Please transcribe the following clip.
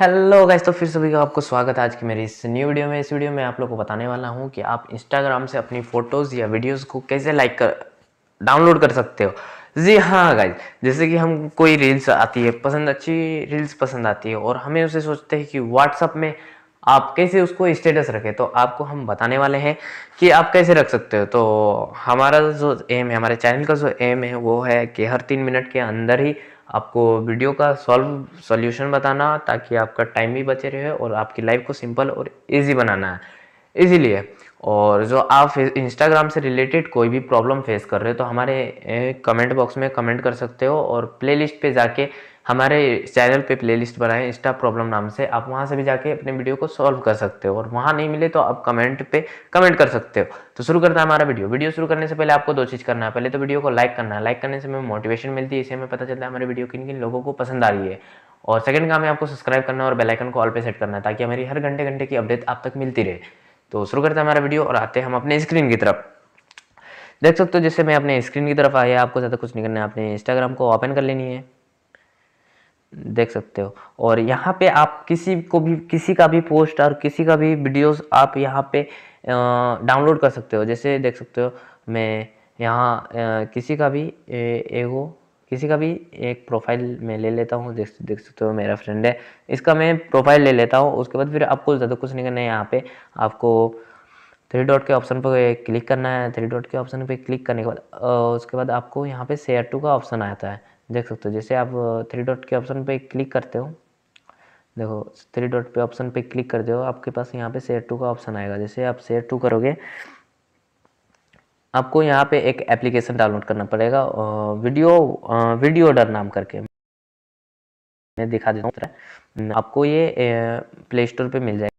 hello guys तो फिर सभी का आपको स्वागत है आज की मेरी इस न्यू वीडियो में इस वीडियो में आप लोग को बताने वाला हूँ कि आप इंस्टाग्राम से अपनी फ़ोटोज़ या वीडियोज़ को कैसे लाइक कर डाउनलोड कर सकते हो जी हाँ गाइज जैसे कि हम कोई रील्स आती है पसंद अच्छी रील्स पसंद आती है और हमें उसे सोचते हैं कि व्हाट्सअप में आप कैसे उसको स्टेटस रखें तो आपको हम बताने वाले हैं कि आप कैसे रख सकते हो तो हमारा जो एम है हमारे चैनल का जो एम है वो है कि हर तीन मिनट के अंदर ही आपको वीडियो का सॉल्व सॉल्यूशन बताना ताकि आपका टाइम भी बचे रहे और आपकी लाइफ को सिंपल और इजी बनाना है इजीलिए और जो आप इंस्टाग्राम से रिलेटेड कोई भी प्रॉब्लम फेस कर रहे हो तो हमारे कमेंट बॉक्स में कमेंट कर सकते हो और प्लेलिस्ट पे जाके हमारे चैनल पे प्लेलिस्ट बनाए इंस्टा प्रॉब्लम नाम से आप वहाँ से भी जाके अपने वीडियो को सॉल्व कर सकते हो और वहाँ नहीं मिले तो आप कमेंट पे कमेंट कर सकते हो तो शुरू करता है हमारा वीडियो वीडियो शुरू करने से पहले आपको दो चीज़ करना है पहले तो वीडियो को लाइक करना है लाइक करने से हमें मोटिवेशन मिलती है इसे हमें पता चलता है हमारे वीडियो किन किन लोगों को पसंद आ रही है और सेकंड काम है आपको सब्सक्राइब करना और बेलाइकन को ऑल पे सेट करना है ताकि हमारी हर घंटे घंटे की अपडेट आप तक मिलती रहे तो शुरू करते हैं हमारा वीडियो और आते हैं हम अपने स्क्रीन की तरफ देख सकते हो जैसे मैं अपने स्क्रीन की तरफ आया आपको ज़्यादा कुछ नहीं करना है आपने इंस्टाग्राम को ओपन कर लेनी है देख सकते हो और यहाँ पे आप किसी को भी किसी का भी पोस्ट और किसी का भी वीडियोस आप यहाँ पे डाउनलोड कर सकते हो जैसे देख सकते हो मैं यहाँ किसी का भी एगो किसी का भी एक प्रोफाइल मैं ले लेता हूँ देख देख सकते हो मेरा फ्रेंड है इसका मैं प्रोफाइल ले लेता हूँ उसके बाद फिर आपको ज़्यादा कुछ नहीं करना है यहाँ पे आपको थ्री डॉट के ऑप्शन पर क्लिक करना है थ्री डॉट के ऑप्शन पर क्लिक करने के बाद उसके बाद आपको यहाँ पे शेयर टू का ऑप्शन आता है देख सकते हो जैसे आप थ्री डॉट के ऑप्शन पे क्लिक करते हो देखो थ्री डॉट पे ऑप्शन पे क्लिक करते हो आपके पास यहाँ पे शेयर टू का ऑप्शन आएगा जैसे आप शेयर टू करोगे आपको यहाँ पे एक एप्लीकेशन डाउनलोड करना पड़ेगा वीडियो वीडियो ऑर्डर नाम करके मैं दिखा देता हूँ आपको ये प्ले स्टोर पर मिल जाएगा